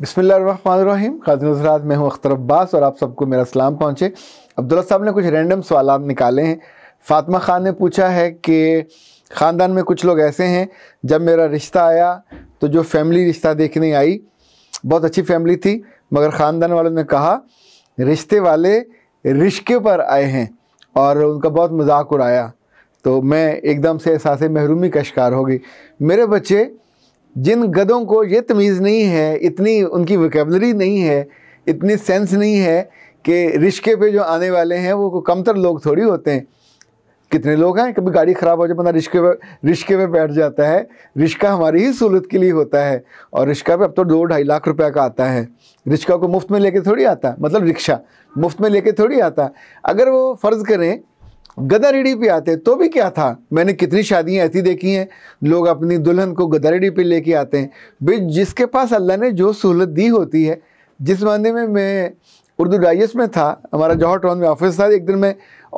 बिसमीम खातिन हजरात मैं हूँ अख्तर अब्बास और आप सबको मेरा सलाम पहुँचे अब्दुल्ला साहब ने कुछ रैंडम सवाल निकाले हैं फातिमा ख़ान ने पूछा है कि ख़ानदान में कुछ लोग ऐसे हैं जब मेरा रिश्ता आया तो जो फैमिली रिश्ता देखने आई बहुत अच्छी फैमिली थी मगर ख़ानदान वालों ने कहा रिश्ते वाले रिश्के पर आए हैं और उनका बहुत मजाक उड़ाया तो मैं एकदम से एहसास महरूमी का शिकार हो गई मेरे बच्चे जिन गधों को ये तमीज़ नहीं है इतनी उनकी वकेबलरी नहीं है इतनी सेंस नहीं है कि रिश्के पे जो आने वाले हैं वो कमतर लोग थोड़ी होते हैं कितने लोग हैं कभी गाड़ी ख़राब हो जाए बंदा रिश्के पे रिश्के पे बैठ जाता है रिश्का हमारी ही सहूलत के लिए होता है और रिश्का पे अब तो दो ढाई लाख रुपए का आता है रिश्का को मुफ्त में लेके थोड़ी आता मतलब रिक्शा मुफ्त में लेके थोड़ी आता अगर वो फ़र्ज़ करें गदारेडी पे e आते तो भी क्या था मैंने कितनी शादियां ऐसी देखी हैं लोग अपनी दुल्हन को गदारेडी पे e लेके आते हैं भाई जिसके पास अल्लाह ने जो सहूलत दी होती है जिस मामले में मैं उर्दू डाइस में था हमारा जौहर टाउन में ऑफिस था एक दिन मैं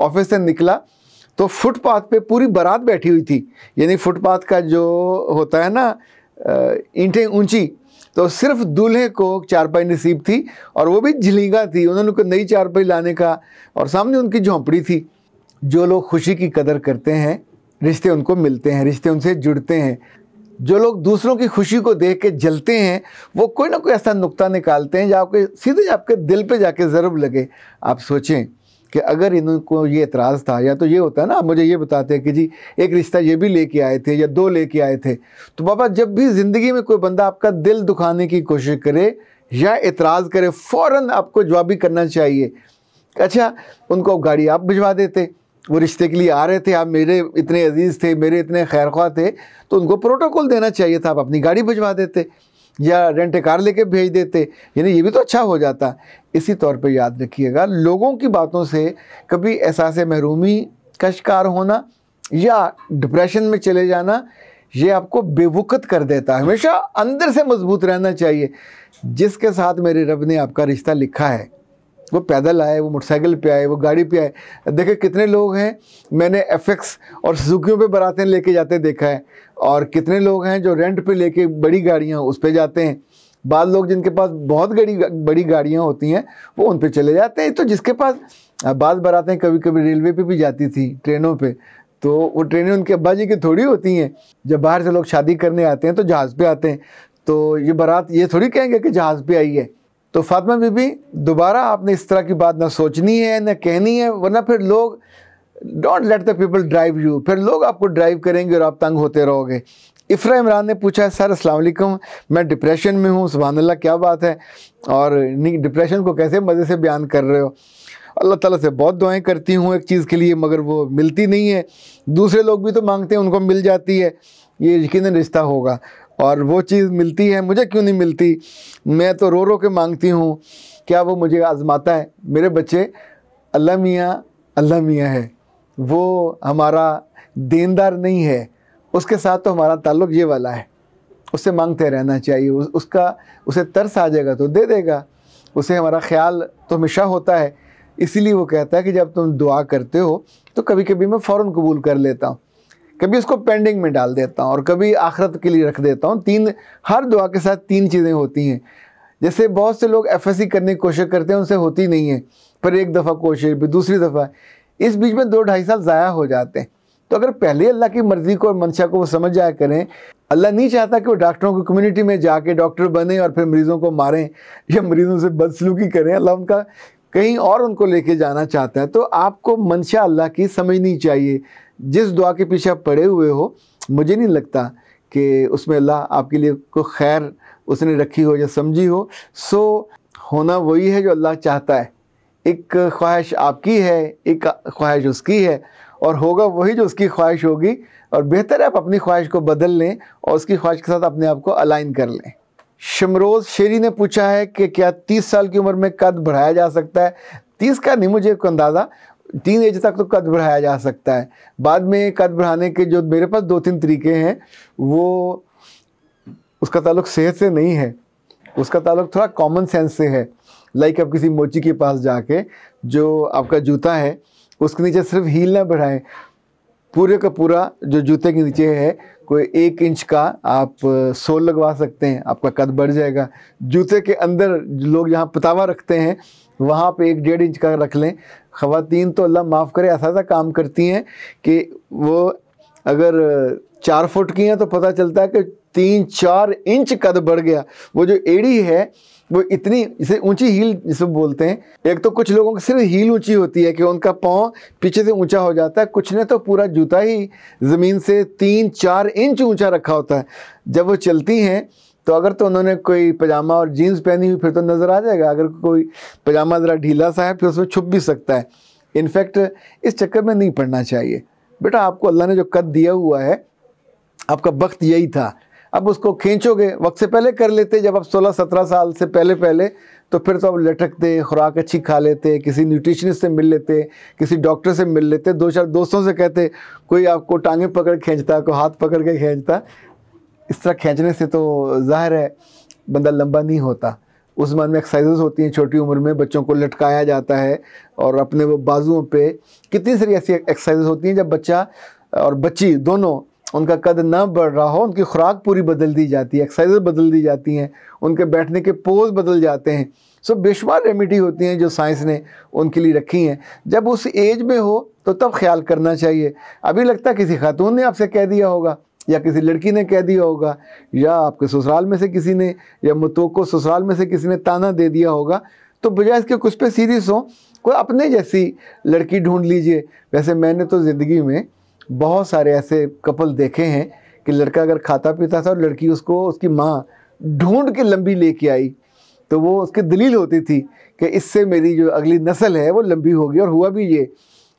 ऑफिस से निकला तो फुटपाथ पे पूरी बारात बैठी हुई थी यानी फुटपाथ का जो होता है ना ईंटें ऊंची तो सिर्फ दूल्हे को चारपाई नसीब थी और वो भी झिलिंगा थी उन्होंने उनको नई चारपाई लाने का और सामने उनकी झोंपड़ी थी जो लोग खुशी की कदर करते हैं रिश्ते उनको मिलते हैं रिश्ते उनसे जुड़ते हैं जो लोग दूसरों की खुशी को देख के जलते हैं वो कोई ना कोई ऐसा नुकता निकालते हैं जो आपके सीधे आपके दिल पे जाके ज़रूर लगे आप सोचें कि अगर इनको ये एतराज़ था या तो ये होता है ना आप मुझे ये बताते हैं कि जी एक रिश्ता ये भी लेके आए थे या दो लेके आए थे तो बाबा जब भी ज़िंदगी में कोई बंदा आपका दिल दुखाने की कोशिश करे या एतराज़ करे फ़ौर आपको जवाबी करना चाहिए अच्छा उनको गाड़ी आप भिजवा देते वो रिश्ते के लिए आ रहे थे आप मेरे इतने अजीज़ थे मेरे इतने खैरख्वा थे तो उनको प्रोटोकॉल देना चाहिए था आप अपनी गाड़ी भिजवा देते या रेंट कार लेके भेज देते यानी ये भी तो अच्छा हो जाता इसी तौर पे याद रखिएगा लोगों की बातों से कभी एहसास महरूमी का शिकार होना या डिप्रेशन में चले जाना ये आपको बेवकत कर देता है हमेशा अंदर से मजबूत रहना चाहिए जिसके साथ मेरे रब ने आपका रिश्ता लिखा है वो पैदल आए वो मोटरसाइकिल पे आए वो गाड़ी पे आए देखे कितने लोग हैं मैंने एफएक्स और सुजुकियों पे बारातें लेके जाते देखा है और कितने लोग हैं जो रेंट पे लेके बड़ी गाड़ियाँ उस पर जाते हैं बाद लोग जिनके पास बहुत गड़ी बड़ी गाड़ियाँ होती हैं वो उन पर चले जाते हैं तो जिसके पास बाद बारातें कभी कभी रेलवे पर भी जाती थी ट्रेनों पर तो वो ट्रेनें उनके अब्बा जी की थोड़ी होती हैं जब बाहर से लोग शादी करने आते हैं तो जहाज़ पे आते हैं तो ये बारात ये थोड़ी कहेंगे कि जहाज़ पे आई है तो फातमा बीबी दोबारा आपने इस तरह की बात ना सोचनी है ना कहनी है वरना फिर लोग don't let the people drive you फिर लोग आपको ड्राइव करेंगे और आप तंग होते रहोगे इफ्रा इमरान ने पूछा है सर असल मैं डिप्रेशन में हूँ सुबहानल्ला क्या बात है और डिप्रेशन को कैसे मज़े से बयान कर रहे हो अल्लाह ताला से बहुत दुआएं करती हूँ एक चीज़ के लिए मगर वो मिलती नहीं है दूसरे लोग भी तो मांगते हैं उनको मिल जाती है ये यकीन रिश्ता होगा और वो चीज़ मिलती है मुझे क्यों नहीं मिलती मैं तो रो रो के मांगती हूँ क्या वो मुझे आज़माता है मेरे बच्चे अल्लाह मियाँ अल्लाह मियाँ है वो हमारा देनदार नहीं है उसके साथ तो हमारा ताल्लुक ये वाला है उससे मांगते रहना चाहिए उस, उसका उसे तरस आ जाएगा तो दे देगा उसे हमारा ख्याल तो हमेशा होता है इसीलिए वो कहता है कि जब तुम दुआ करते हो तो कभी कभी मैं फ़ौर कबूल कर लेता हूँ कभी उसको पेंडिंग में डाल देता हूँ और कभी आखरत के लिए रख देता हूँ तीन हर दुआ के साथ तीन चीज़ें होती हैं जैसे बहुत से लोग एफ करने की कोशिश करते हैं उनसे होती नहीं है पर एक दफ़ा कोशिश भी दूसरी दफ़ा इस बीच में दो ढाई साल ज़ाया हो जाते हैं तो अगर पहले अल्लाह की मर्ज़ी को और मंशा को वो समझ जाया करें अल्लाह नहीं चाहता कि वो डॉक्टरों की कम्युनिटी में जाके डॉक्टर बने और फिर मरीज़ों को मारें या मरीज़ों से बदसलूकी करें अल्लाह उनका कहीं और उनको लेके जाना चाहते हैं तो आपको मंशा अल्लाह की समझनी चाहिए जिस दुआ के पीछे आप पड़े हुए हो मुझे नहीं लगता कि उसमें अल्लाह आपके लिए को खैर उसने रखी हो या समझी हो सो होना वही है जो अल्लाह चाहता है एक ख्वाहिश आपकी है एक ख्वाहिश उसकी है और होगा वही जो उसकी ख्वाहिश होगी और बेहतर है आप अपनी ख्वाहिश को बदल लें और उसकी ख्वाहिश के साथ अपने आप को अलाइन कर लें शमरोज शेरी ने पूछा है कि क्या 30 साल की उम्र में कद बढ़ाया जा सकता है 30 का नहीं मुझे कोई अंदाज़ा तीन एज तक तो कद बढ़ाया जा सकता है बाद में कद बढ़ाने के जो मेरे पास दो तीन तरीके हैं वो उसका ताल्लुक सेहत से नहीं है उसका ताल्लुक थोड़ा कॉमन सेंस से है लाइक आप किसी मोची के पास जाके जो आपका जूता है उसके नीचे सिर्फ हील ना बढ़ाएं पूरे का पूरा जो जूते के नीचे है कोई एक इंच का आप सोल लगवा सकते हैं आपका कद बढ़ जाएगा जूते के अंदर लोग जहाँ पतावा रखते हैं वहाँ पे एक डेढ़ इंच का रख लें ख़वातीन तो अल्लाह माफ़ करे ऐसा काम करती हैं कि वो अगर चार फुट की हैं तो पता चलता है कि तीन चार इंच कद बढ़ गया वो जो एड़ी है वो इतनी इसे ऊंची हील जिसे बोलते हैं एक तो कुछ लोगों की सिर्फ हील ऊंची होती है कि उनका पाँव पीछे से ऊंचा हो जाता है कुछ ने तो पूरा जूता ही ज़मीन से तीन चार इंच ऊंचा रखा होता है जब वो चलती हैं तो अगर तो उन्होंने कोई पजामा और जीन्स पहनी हुई फिर तो नज़र आ जाएगा अगर कोई पजामा ज़रा ढीला सा है फिर उसमें छुप भी सकता है इनफैक्ट इस चक्कर में नहीं पड़ना चाहिए बेटा आपको अल्लाह ने जो कद दिया हुआ है आपका वक्त यही था अब उसको खींचोगे वक्त से पहले कर लेते जब आप 16-17 साल से पहले पहले तो फिर तो आप लटकते खुराक अच्छी खा लेते किसी न्यूट्रिशनिस्ट से मिल लेते किसी डॉक्टर से मिल लेते दो चार दोस्तों से कहते कोई आपको टांगे पकड़ खींचता कोई हाथ पकड़ के खींचता इस तरह खींचने से तो जाहिर है बंदा लंबा नहीं होता उस जमाने में एक्सरसाइज होती हैं छोटी उम्र में बच्चों को लटकाया जाता है और अपने वो बाजुओं पर कितनी सारी ऐसी एक्सरसाइज होती हैं जब बच्चा और बच्ची दोनों उनका कद न बढ़ रहा हो उनकी खुराक पूरी बदल दी जाती है एक्सरसाइज बदल दी जाती हैं उनके बैठने के पोज बदल जाते हैं सो बेशुमार रेमिडी होती हैं जो साइंस ने उनके लिए रखी हैं जब उस एज में हो तो तब ख्याल करना चाहिए अभी लगता किसी खातून ने आपसे कह दिया होगा या किसी लड़की ने कह दिया होगा या आपके ससुराल में से किसी ने या को ससुराल में से किसी ने ताना दे दिया होगा तो बजाय इसके कुछ पे सीरियस हो कोई अपने जैसी लड़की ढूंढ लीजिए वैसे मैंने तो ज़िंदगी में बहुत सारे ऐसे कपल देखे हैं कि लड़का अगर खाता पीता था और लड़की उसको उसकी माँ ढूंढ के लंबी लेके आई तो वो उसकी दलील होती थी कि इससे मेरी जो अगली नस्ल है वो लंबी होगी और हुआ भी ये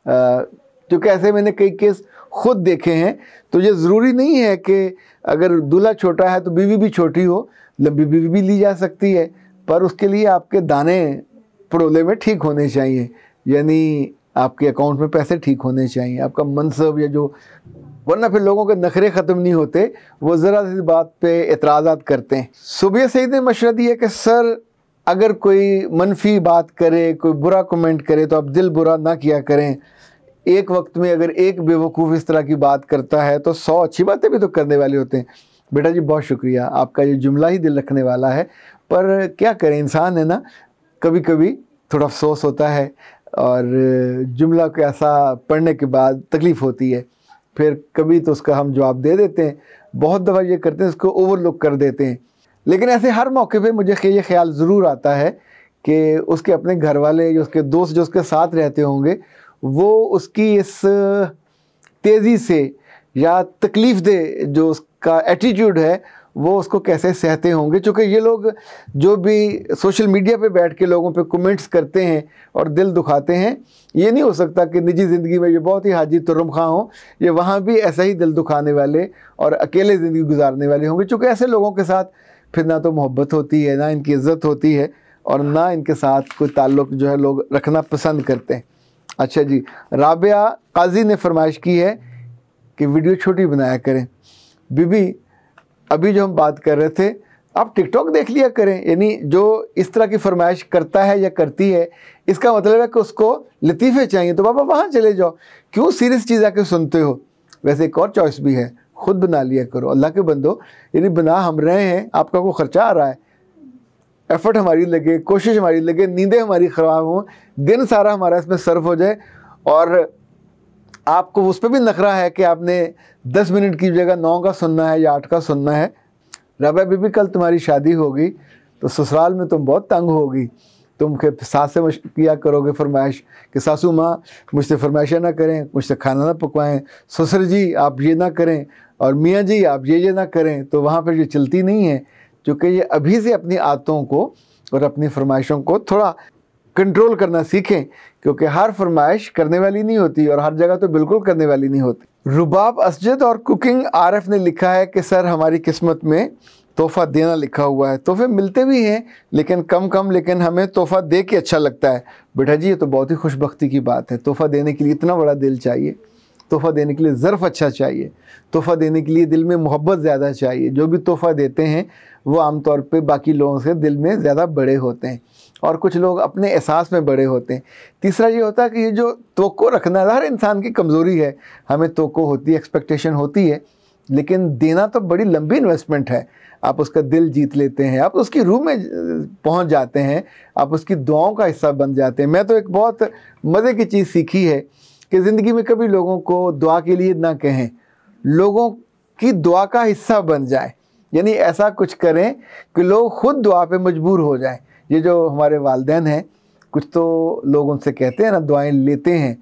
क्योंकि ऐसे मैंने कई केस खुद देखे हैं तो ये ज़रूरी नहीं है कि अगर दूल्हा छोटा है तो बीवी भी छोटी हो लंबी बीवी भी ली जा सकती है पर उसके लिए आपके दाने पड़ोले में ठीक होने चाहिए यानी आपके अकाउंट में पैसे ठीक होने चाहिए आपका मनसब या जो वरना फिर लोगों के नखरे ख़त्म नहीं होते वो ज़रा सी बात पे एतराज़ात करते हैं सुबह सही ने तो मशरत दिया कि सर अगर कोई मनफी बात करे कोई बुरा कमेंट करे तो आप दिल बुरा ना किया करें एक वक्त में अगर एक बेवकूफ़ इस तरह की बात करता है तो सौ अच्छी बातें भी तो करने वाले होते हैं बेटा जी बहुत शुक्रिया आपका ये जुमला ही दिल रखने वाला है पर क्या करें इंसान है ना कभी कभी थोड़ा अफसोस होता है और जुमला को ऐसा पढ़ने के बाद तकलीफ़ होती है फिर कभी तो उसका हम जवाब दे देते हैं बहुत दफ़ा ये करते हैं उसको ओवरलुक कर देते हैं लेकिन ऐसे हर मौके पे मुझे ये ख्याल ज़रूर आता है कि उसके अपने घर वाले या उसके दोस्त जो उसके साथ रहते होंगे वो उसकी इस तेज़ी से या तकलीफ़ दे जो उसका एटीट्यूड है वो उसको कैसे सहते होंगे क्योंकि ये लोग जो भी सोशल मीडिया पे बैठ के लोगों पे कमेंट्स करते हैं और दिल दुखाते हैं ये नहीं हो सकता कि निजी ज़िंदगी में ये बहुत ही हाजी तुरम खां हों ये वहाँ भी ऐसा ही दिल दुखाने वाले और अकेले ज़िंदगी गुजारने वाले होंगे चूँकि ऐसे लोगों के साथ फिर ना तो मोहब्बत होती है ना इनकी इज़्ज़त होती है और ना इनके साथ कोई ताल्लुक़ जो है लोग रखना पसंद करते हैं अच्छा जी राबिया काजी ने फरमाइश की है कि वीडियो छोटी बनाया करें बीबी अभी जो हम बात कर रहे थे आप टिकटॉक देख लिया करें यानी जो इस तरह की फरमाइश करता है या करती है इसका मतलब है कि उसको लतीफ़े चाहिए तो बाबा वहाँ चले जाओ क्यों सीरियस चीज़ आके सुनते हो वैसे एक और चॉइस भी है खुद बना लिया करो अल्लाह के बंदो यानी बना हम रहे हैं आपका कोई खर्चा आ रहा है एफर्ट हमारी लगे कोशिश हमारी लगे नींदें हमारी ख़राब हों दिन सारा हमारा इसमें सर्व हो जाए और आपको उस पर भी नखरा है कि आपने दस मिनट की जगह नौ का सुनना है या आठ का सुनना है रबा बीबी कल तुम्हारी शादी होगी तो ससुराल में तुम बहुत तंग होगी तुम के सास से किया करोगे फरमाइश कि सासू माँ मुझसे फरमाइशें ना करें मुझसे खाना ना पकवाएं ससुर जी आप ये ना करें और मियाँ जी आप ये ये ना करें तो वहाँ पर ये चलती नहीं है क्योंकि ये अभी से अपनी आदतों को और अपनी फरमाइशों को थोड़ा कंट्रोल करना सीखें क्योंकि हर फरमाइश करने वाली नहीं होती और हर जगह तो बिल्कुल करने वाली नहीं होती रुबाब असजद और कुकिंग आरफ ने लिखा है कि सर हमारी किस्मत में तोहफ़ा देना लिखा हुआ है तोहफे मिलते भी हैं लेकिन कम कम लेकिन हमें तोहफ़ा दे के अच्छा लगता है बेटा जी ये तो बहुत ही खुशबी की बात है तोहफ़ा देने के लिए इतना बड़ा दिल चाहिए तोहफ़ा देने के लिए ज़र्फ़ अच्छा चाहिए तोहफ़ा देने के लिए दिल में मोहब्बत ज़्यादा चाहिए जो भी तोहफ़ा देते हैं वो आमतौर पर बाकी लोगों से दिल में ज़्यादा बड़े होते हैं और कुछ लोग अपने एहसास में बड़े होते हैं तीसरा ये होता है कि ये जो तो रखना हर इंसान की कमज़ोरी है हमें तो होती है एक्सपेक्टेशन होती है लेकिन देना तो बड़ी लंबी इन्वेस्टमेंट है आप उसका दिल जीत लेते हैं आप उसकी रूह में पहुंच जाते हैं आप उसकी दुआओं का हिस्सा बन जाते हैं मैं तो एक बहुत मज़े की चीज़ सीखी है कि ज़िंदगी में कभी लोगों को दुआ के लिए ना कहें लोगों की दुआ का हिस्सा बन जाए यानी ऐसा कुछ करें कि लोग खुद दुआ पे मजबूर हो जाएं ये जो हमारे वालदेन हैं कुछ तो लोग उनसे कहते हैं ना दुआएं लेते हैं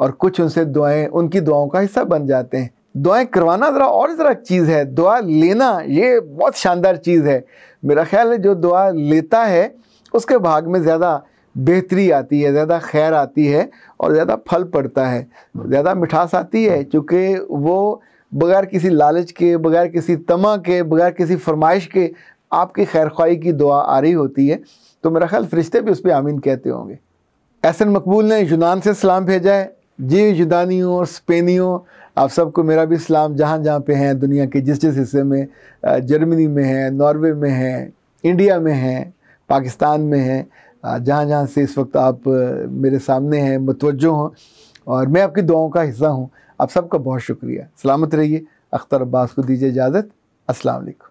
और कुछ उनसे दुआएं उनकी दुआओं का हिस्सा बन जाते हैं दुआएं करवाना ज़रा और ज़रा चीज़ है दुआ लेना ये बहुत शानदार चीज़ है मेरा ख्याल है जो दुआ लेता है उसके भाग में ज़्यादा बेहतरी आती है ज़्यादा खैर आती है और ज़्यादा फल पड़ता है ज़्यादा मिठास आती है चूँकि वो बगैर किसी लालच के बगैर किसी तमा के बगैर किसी फरमाइश के आपकी खैर की दुआ आ रही होती है तो मेरा ख्याल फरिश्ते भी उस पर आमीन कहते होंगे एहसन मकबूल ने यूनान से सलाम भेजा है जी यूनानियों और स्पेनियों आप सबको मेरा भी सलाम जहाँ जहाँ पे हैं दुनिया के जिस जिस हिस्से में जर्मनी में है नॉर्वे में है इंडिया में है पाकिस्तान में है जहाँ जहाँ से इस वक्त आप मेरे सामने हैं मतवजो हों और मैं आपकी दुआओं का हिस्सा हूँ आप सबका बहुत शुक्रिया सलामत रहिए अख्तर अब्बास को दीजिए इजाज़त असलकम